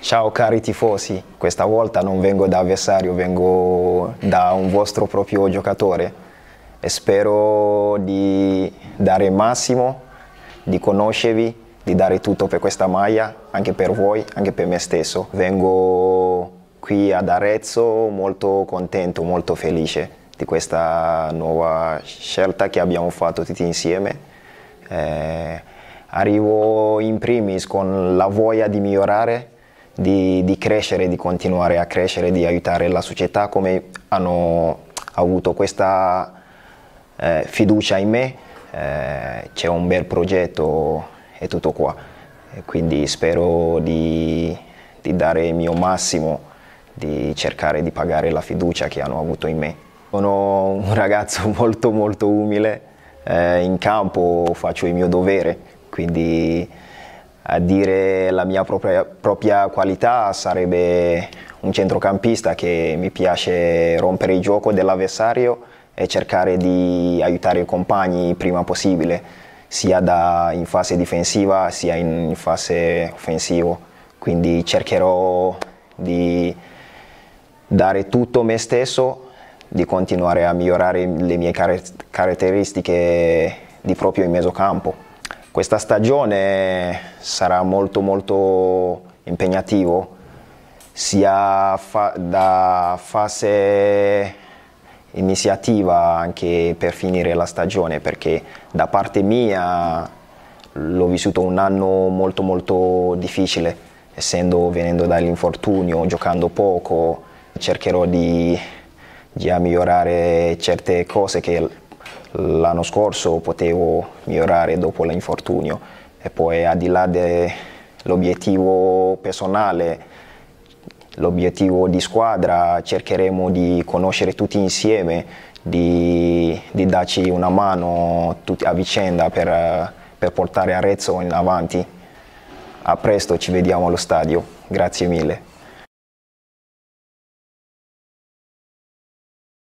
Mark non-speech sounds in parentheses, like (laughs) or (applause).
Ciao cari tifosi, questa volta non vengo da avversario, vengo da un vostro proprio giocatore e spero di dare il massimo, di conoscervi, di dare tutto per questa maglia, anche per voi, anche per me stesso. Vengo qui ad Arezzo molto contento, molto felice di questa nuova scelta che abbiamo fatto tutti insieme. Eh, arrivo in primis con la voglia di migliorare di, di, crescere, di continuare a crescere, di aiutare la società, come hanno avuto questa eh, fiducia in me, eh, c'è un bel progetto e tutto qua. E quindi spero di, di dare il mio massimo, di cercare di pagare la fiducia che hanno avuto in me. Sono un ragazzo (laughs) molto molto umile, eh, in campo faccio il mio dovere, quindi a dire la mia propria, propria qualità sarebbe un centrocampista che mi piace rompere il gioco dell'avversario e cercare di aiutare i compagni prima possibile, sia da, in fase difensiva sia in fase offensiva. Quindi cercherò di dare tutto me stesso, di continuare a migliorare le mie caratteristiche di proprio in mezzo campo. Questa stagione sarà molto molto impegnativo sia fa da fase iniziativa anche per finire la stagione perché da parte mia l'ho vissuto un anno molto molto difficile essendo venendo dall'infortunio, giocando poco, cercherò di, di migliorare certe cose che L'anno scorso potevo migliorare dopo l'infortunio e poi al di là dell'obiettivo personale, l'obiettivo di squadra, cercheremo di conoscere tutti insieme, di, di darci una mano a vicenda per, per portare Arezzo in avanti. A presto, ci vediamo allo stadio. Grazie mille.